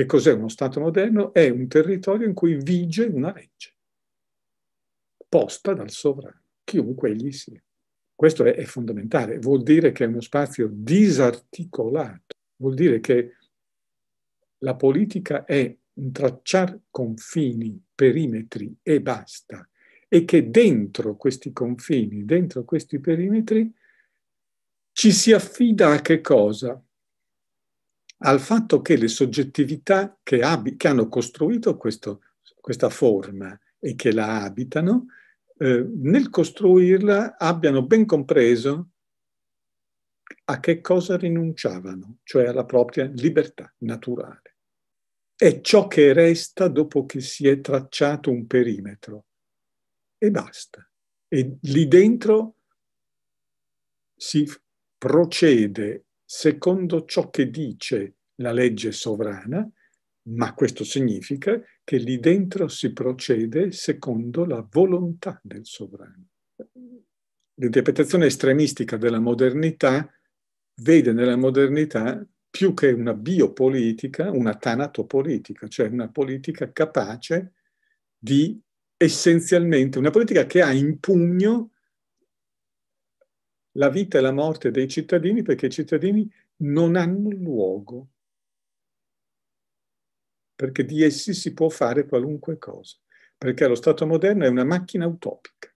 Che cos'è uno Stato moderno? È un territorio in cui vige una legge, posta dal sovrano, chiunque egli sia. Questo è, è fondamentale, vuol dire che è uno spazio disarticolato, vuol dire che la politica è un tracciare confini, perimetri e basta, e che dentro questi confini, dentro questi perimetri, ci si affida a che cosa? al fatto che le soggettività che, ab- che hanno costruito questo, questa forma e che la abitano, eh, nel costruirla abbiano ben compreso a che cosa rinunciavano, cioè alla propria libertà naturale. È ciò che resta dopo che si è tracciato un perimetro e basta. E lì dentro si procede secondo ciò che dice la legge sovrana, ma questo significa che lì dentro si procede secondo la volontà del sovrano. L'interpretazione estremistica della modernità vede nella modernità più che una biopolitica, una tanatopolitica, cioè una politica capace di essenzialmente, una politica che ha in pugno la vita e la morte dei cittadini perché i cittadini non hanno luogo, perché di essi si può fare qualunque cosa, perché lo Stato moderno è una macchina utopica.